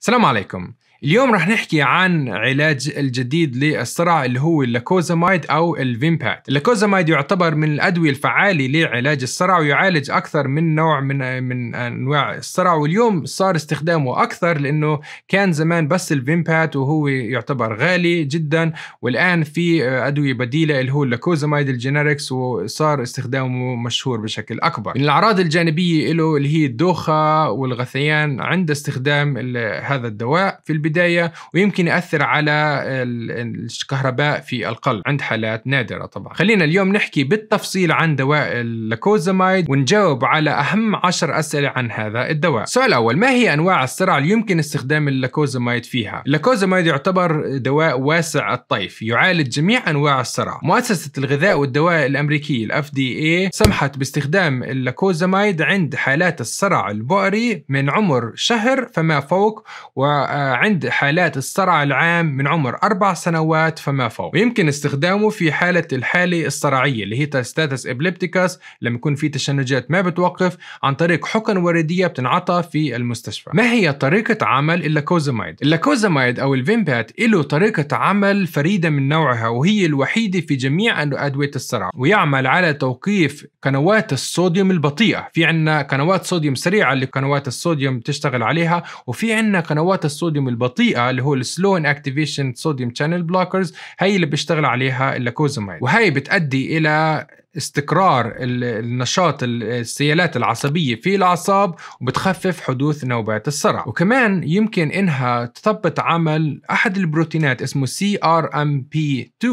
السلام عليكم اليوم رح نحكي عن علاج الجديد للصرع اللي هو اللاكوزامايد أو الفيمبات اللاكوزامايد يعتبر من الأدوية الفعالة لعلاج الصرع ويعالج أكثر من نوع من من أنواع الصرع واليوم صار استخدامه أكثر لأنه كان زمان بس الفيمبات وهو يعتبر غالي جدا والآن في أدوية بديلة اللي هو اللاكوزامايد الجينيركس وصار استخدامه مشهور بشكل أكبر من الأعراض الجانبية له اللي هي الدوخة والغثيان عند استخدام هذا الدواء في البداية البداية ويمكن يأثر على الكهرباء في القلب عند حالات نادرة طبعا خلينا اليوم نحكي بالتفصيل عن دواء اللاكوزامايد ونجاوب على أهم عشر أسئلة عن هذا الدواء السؤال الأول ما هي أنواع الصرع اللي يمكن استخدام اللاكوزامايد فيها اللاكوزامايد يعتبر دواء واسع الطيف يعالج جميع أنواع الصرع مؤسسة الغذاء والدواء الأمريكي ال FDA سمحت باستخدام اللاكوزامايد عند حالات الصرع البؤري من عمر شهر فما فوق وعند آه، عند حالات الصرع العام من عمر أربع سنوات فما فوق ويمكن استخدامه في حالة الحالة الصرعية اللي هي تاستاتس إبليبتيكاس لما يكون في تشنجات ما بتوقف عن طريق حقن وردية بتنعطى في المستشفى ما هي طريقة عمل اللاكوزامايد؟ اللاكوزامايد أو الفيمبات له طريقة عمل فريدة من نوعها وهي الوحيدة في جميع أدوية الصرع ويعمل على توقيف قنوات الصوديوم البطيئة في عنا قنوات صوديوم سريعة اللي قنوات الصوديوم تشتغل عليها وفي عنا قنوات الصوديوم البطيئة البطيئه اللي هو السلو ان اكتيفيشن صوديوم شانل بلوكرز هي اللي بيشتغل عليها اللاكوزومايد وهي بتؤدي الى استقرار النشاط السيالات العصبية في الأعصاب وبتخفف حدوث نوبات الصرع وكمان يمكن إنها تثبط عمل أحد البروتينات اسمه CRMP2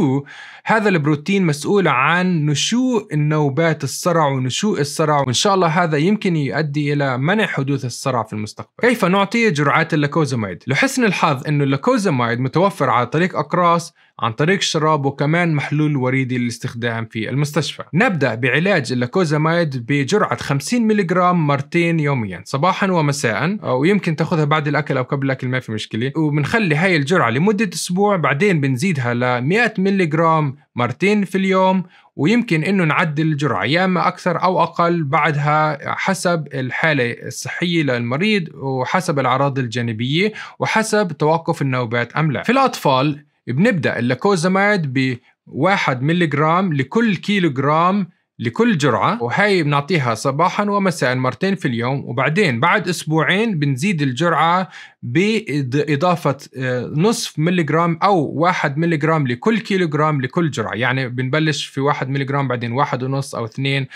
هذا البروتين مسؤول عن نشوء النوبات الصرع ونشوء الصرع وإن شاء الله هذا يمكن يؤدي إلى منع حدوث الصرع في المستقبل كيف نعطي جرعات اللاكوزاميد؟ لحسن الحظ أنه اللاكوزاميد متوفر على طريق أقراص عن طريق الشراب وكمان محلول وريدي للاستخدام في المستشفى نبدأ بعلاج اللاكوزامايد بجرعة 50 ملغرام مرتين يوميا صباحا ومساء ويمكن تاخذها بعد الأكل أو قبل الأكل ما في مشكلة وبنخلي هاي الجرعة لمدة أسبوع بعدين بنزيدها ل 100 ملغرام مرتين في اليوم ويمكن انه نعدل الجرعه يا اما اكثر او اقل بعدها حسب الحاله الصحيه للمريض وحسب الاعراض الجانبيه وحسب توقف النوبات ام لا. في الاطفال بنبدا اللاكوزاميد ب 1 ملغ لكل كيلو جرام لكل جرعة وهي بنعطيها صباحا ومساء مرتين في اليوم وبعدين بعد أسبوعين بنزيد الجرعة بإضافة آه، نصف ملغرام أو واحد ملغرام لكل كيلوغرام لكل جرعة يعني بنبلش في واحد ملغرام بعدين واحد ونص أو اثنين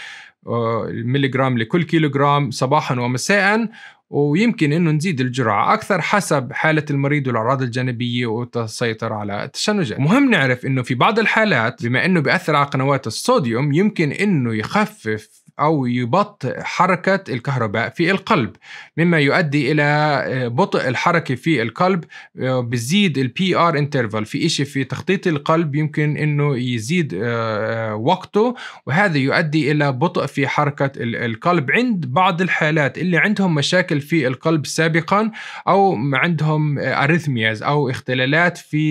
آه، ملغرام لكل كيلوغرام صباحا ومساء ويمكن انه نزيد الجرعه اكثر حسب حاله المريض والاعراض الجانبيه والسيطره على التشنجات. مهم نعرف انه في بعض الحالات بما انه بياثر على قنوات الصوديوم يمكن انه يخفف أو يبطئ حركة الكهرباء في القلب مما يؤدي إلى آه، بطء الحركة في القلب آه، بزيد البي ار interval في إشي في تخطيط القلب يمكن أنه يزيد آه، وقته وهذا يؤدي إلى بطء في حركة القلب عند بعض الحالات اللي عندهم مشاكل في القلب سابقا أو عندهم أريثمياز أو اختلالات في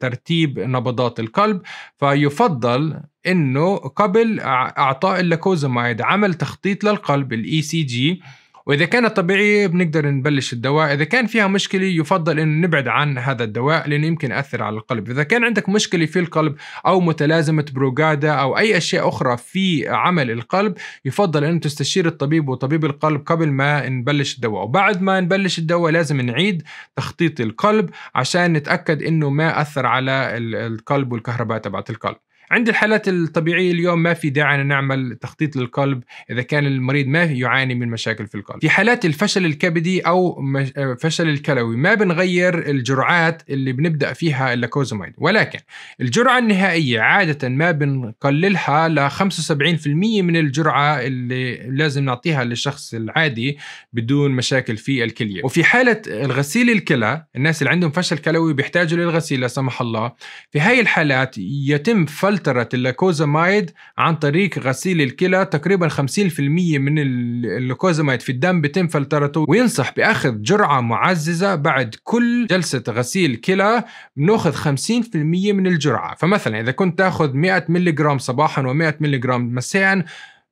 ترتيب نبضات القلب فيفضل انه قبل اعطاء اللاكوزامايد عمل تخطيط للقلب الاي سي e جي واذا كانت طبيعيه بنقدر نبلش الدواء اذا كان فيها مشكله يفضل انه نبعد عن هذا الدواء لانه يمكن ياثر على القلب اذا كان عندك مشكله في القلب او متلازمه بروجادا او اي اشياء اخرى في عمل القلب يفضل انه تستشير الطبيب وطبيب القلب قبل ما نبلش الدواء وبعد ما نبلش الدواء لازم نعيد تخطيط القلب عشان نتاكد انه ما اثر على القلب والكهرباء تبعت القلب عند الحالات الطبيعية اليوم ما في داعي أن نعمل تخطيط للقلب إذا كان المريض ما يعاني من مشاكل في القلب في حالات الفشل الكبدي أو فشل الكلوي ما بنغير الجرعات اللي بنبدأ فيها اللاكوزاميد ولكن الجرعة النهائية عادة ما بنقللها ل 75% من الجرعة اللي لازم نعطيها للشخص العادي بدون مشاكل في الكلية وفي حالة الغسيل الكلى الناس اللي عندهم فشل كلوي بيحتاجوا للغسيل لا سمح الله في هاي الحالات يتم فلت فلترة اللاكوزامايد عن طريق غسيل الكلى تقريبا 50% من اللوكوزامايد في الدم بتم فلترته وينصح بأخذ جرعة معززة بعد كل جلسة غسيل كلى بناخذ 50% من الجرعة فمثلا إذا كنت تاخذ 100 ملغ صباحا و100 ملغ مساء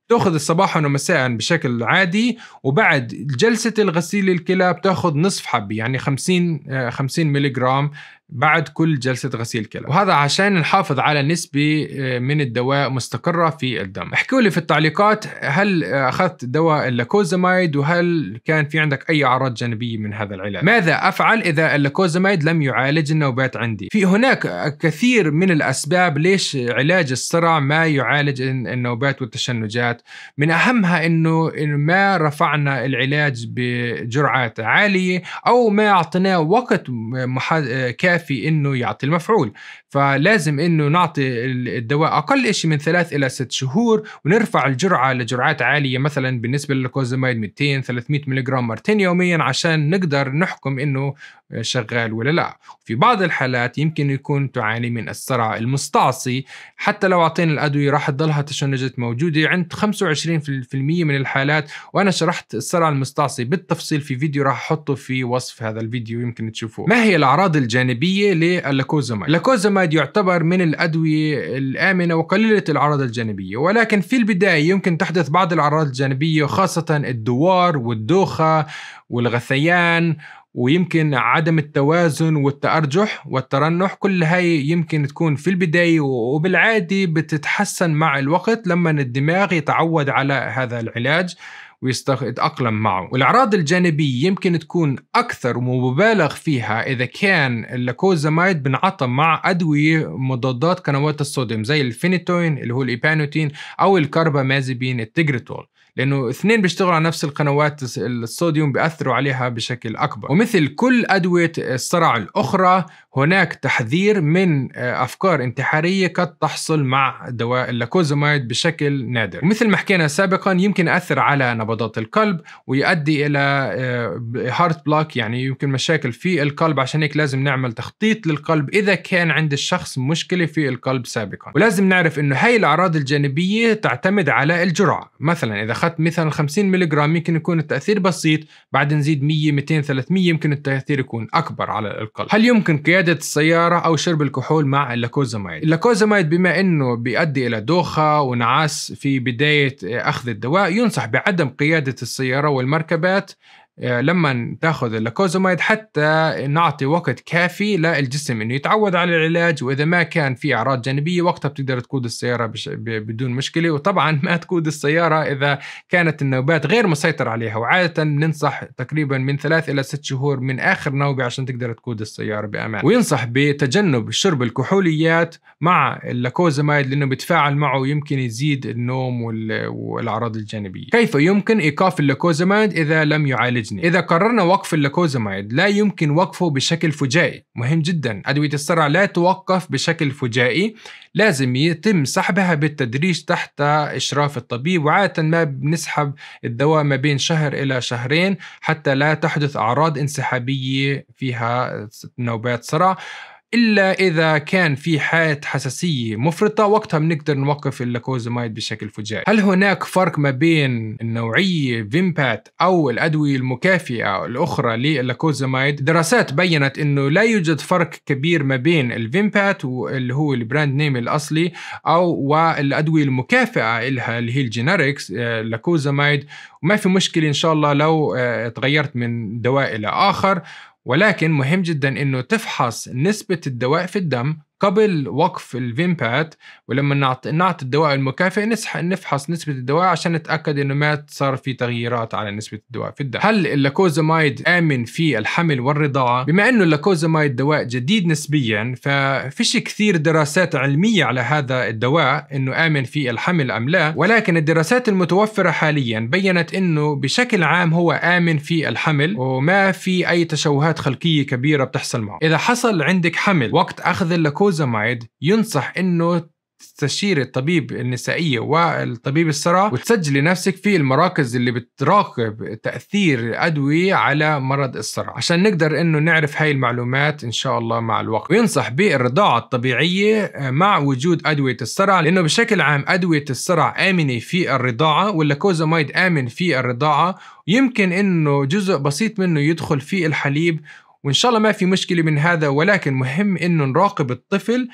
تاخذ الصباح ومساء بشكل عادي وبعد جلسه الغسيل الكلى بتاخذ نصف حبه يعني 50 50 ملغ بعد كل جلسة غسيل كلى وهذا عشان نحافظ على نسبة آه، من الدواء مستقرة في الدم احكوا لي في التعليقات هل أخذت دواء اللاكوزاميد وهل كان في عندك أي أعراض جانبية من هذا العلاج ماذا أفعل إذا اللاكوزاميد لم يعالج النوبات عندي في هناك كثير من الأسباب ليش علاج الصرع ما يعالج النوبات والتشنجات من أهمها أنه ما رفعنا العلاج بجرعات عالية أو ما أعطيناه وقت آه، كافي في انه يعطي المفعول فلازم انه نعطي الدواء اقل شيء من ثلاث الى ست شهور ونرفع الجرعه لجرعات عاليه مثلا بالنسبه للكوزمايد 200 300 ملغ مرتين يوميا عشان نقدر نحكم انه شغال ولا لا في بعض الحالات يمكن يكون تعاني من الصرع المستعصي حتى لو أعطينا الأدوية راح تضلها تشنجت موجودة عند 25% من الحالات وأنا شرحت الصرع المستعصي بالتفصيل في فيديو راح أحطه في وصف هذا الفيديو يمكن تشوفوه ما هي الأعراض الجانبية لللاكوزاميد اللاكوزاميد يعتبر من الأدوية الآمنة وقليلة الأعراض الجانبية ولكن في البداية يمكن تحدث بعض الأعراض الجانبية وخاصة الدوار والدوخة والغثيان ويمكن عدم التوازن والتأرجح والترنح كل هاي يمكن تكون في البداية وبالعادي بتتحسن مع الوقت لما الدماغ يتعود على هذا العلاج ويتأقلم معه والأعراض الجانبية يمكن تكون أكثر ومبالغ فيها إذا كان اللاكوزامايد بنعطى مع أدوية مضادات قنوات الصوديوم زي الفينيتوين اللي هو الإيبانوتين أو الكربامازيبين التجريتول لانه اثنين بيشتغلوا على نفس القنوات الصوديوم بياثروا عليها بشكل اكبر ومثل كل ادويه الصرع الاخرى هناك تحذير من آه، افكار انتحاريه قد تحصل مع دواء اللاكوزومايد بشكل نادر ومثل ما حكينا سابقا يمكن ياثر على نبضات القلب ويؤدي الى هارت آه، بلوك يعني يمكن مشاكل في القلب عشان هيك لازم نعمل تخطيط للقلب اذا كان عند الشخص مشكله في القلب سابقا ولازم نعرف انه هاي الاعراض الجانبيه تعتمد على الجرعه مثلا اذا اخذت مثلا 50 ملغ يمكن يكون التاثير بسيط بعد نزيد 100 200 300 يمكن التاثير يكون اكبر على القلب هل يمكن قياده السياره او شرب الكحول مع اللاكوزامايد اللاكوزامايد بما انه بيؤدي الى دوخه ونعاس في بدايه اخذ الدواء ينصح بعدم قياده السياره والمركبات آه، لما تاخذ اللاكوزومايد حتى نعطي وقت كافي للجسم انه يتعود على العلاج واذا ما كان في اعراض جانبيه وقتها بتقدر تقود السياره بش... بدون مشكله وطبعا ما تقود السياره اذا كانت النوبات غير مسيطر عليها وعاده ننصح تقريبا من ثلاث الى ست شهور من اخر نوبه عشان تقدر تقود السياره بامان وينصح بتجنب شرب الكحوليات مع اللاكوزومايد لانه بيتفاعل معه ويمكن يزيد النوم وال... والاعراض الجانبيه كيف يمكن ايقاف اللاكوزومايد اذا لم يعالج جنيه إذا قررنا وقف اللاكوزاميد لا يمكن وقفه بشكل فجائي مهم جدا أدوية الصرع لا توقف بشكل فجائي لازم يتم سحبها بالتدريج تحت إشراف الطبيب وعادة ما بنسحب الدواء ما بين شهر إلى شهرين حتى لا تحدث أعراض انسحابية فيها نوبات صرع الا اذا كان في حاله حساسيه مفرطه وقتها بنقدر نوقف اللاكوزامايد بشكل فجائي هل هناك فرق ما بين النوعيه فيمبات او الادويه المكافئه الاخرى لللاكوزامايد دراسات بينت انه لا يوجد فرق كبير ما بين الفيمبات اللي هو البراند نيم الاصلي او والادويه المكافئه لها اللي هي الجينيركس آه، اللاكوزامايد وما في مشكله ان شاء الله لو آه، تغيرت من دواء الى اخر ولكن مهم جدا أنه تفحص نسبة الدواء في الدم قبل وقف الفيمبات ولما نعطي نعطي الدواء المكافئ نفحص نسبة الدواء عشان نتأكد إنه ما صار في تغييرات على نسبة الدواء في الدم. هل اللاكوزامايد آمن في الحمل والرضاعة؟ بما إنه اللاكوزامايد دواء جديد نسبيا ففيش كثير دراسات علمية على هذا الدواء إنه آمن في الحمل أم لا، ولكن الدراسات المتوفرة حاليا بينت إنه بشكل عام هو آمن في الحمل وما في أي تشوهات خلقية كبيرة بتحصل معه. إذا حصل عندك حمل وقت أخذ اللاكوزامايد الفوزاميد ينصح انه تستشيري الطبيب النسائية والطبيب الثرى وتسجلي نفسك في المراكز اللي بتراقب تأثير أدوية على مرض الثرى عشان نقدر إنه نعرف هاي المعلومات إن شاء الله مع الوقت وينصح بالرضاعة الطبيعية مع وجود أدوية الثرى لأنه بشكل عام أدوية الثرى آمنة في الرضاعة واللاكوزاميد آمن في الرضاعة يمكن انه جزء بسيط منه يدخل في الحليب وإن شاء الله ما في مشكلة من هذا ولكن مهم إنه نراقب الطفل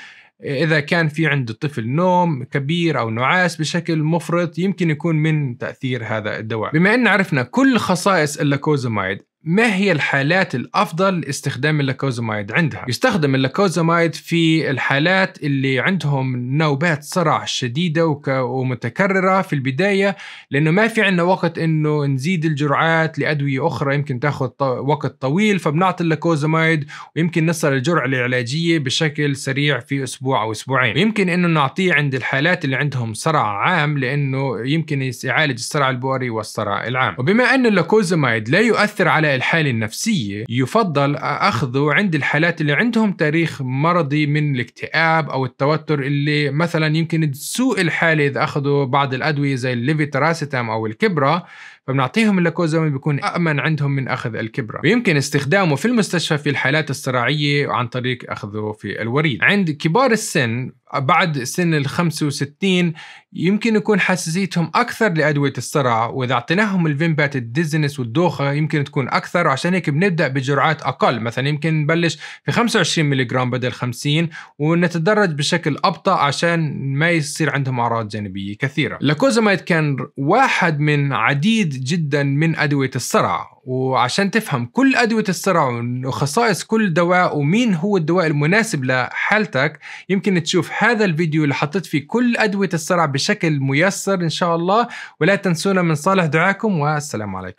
إذا كان في عند الطفل نوم كبير أو نعاس بشكل مفرط يمكن يكون من تأثير هذا الدواء بما أن عرفنا كل خصائص اللاكوزامايد ما هي الحالات الأفضل لاستخدام اللاكوزمايد عندها؟ يستخدم اللاكوزمايد في الحالات اللي عندهم نوبات صرع شديدة وك... ومتكررة في البداية لأنه ما في عندنا وقت أنه نزيد الجرعات لأدوية أخرى يمكن تاخذ ط... وقت طويل فبنعطي اللاكوزمايد ويمكن نصل الجرعة العلاجية بشكل سريع في أسبوع أو أسبوعين ويمكن أنه نعطيه عند الحالات اللي عندهم صرع عام لأنه يمكن يعالج الصرع البؤري والصرع العام وبما أن اللاكوزمايد لا يؤثر على الحالة النفسية يفضل أخذه عند الحالات اللي عندهم تاريخ مرضي من الاكتئاب أو التوتر اللي مثلا يمكن تسوء الحالة إذا أخذوا بعض الأدوية زي الليفيتراسيتام أو الكبرى فبنعطيهم اللاكوزامين بيكون امن عندهم من أخذ الكبرة ويمكن استخدامه في المستشفى في الحالات الصراعية عن طريق أخذه في الوريد عند كبار السن بعد سن ال 65 يمكن يكون حساسيتهم اكثر لادويه الصرع واذا اعطيناهم الفيمبات الديزنس والدوخه يمكن تكون اكثر وعشان هيك بنبدا بجرعات اقل مثلا يمكن نبلش في 25 ملغ بدل 50 ونتدرج بشكل ابطا عشان ما يصير عندهم اعراض جانبيه كثيره. لاكوزاميد كان واحد من عديد جدا من أدوية الصرع وعشان تفهم كل أدوية الصرع وخصائص كل دواء ومين هو الدواء المناسب لحالتك يمكن تشوف هذا الفيديو اللي حطيت فيه كل أدوية الصرع بشكل ميسر إن شاء الله ولا تنسونا من صالح دعاكم والسلام عليكم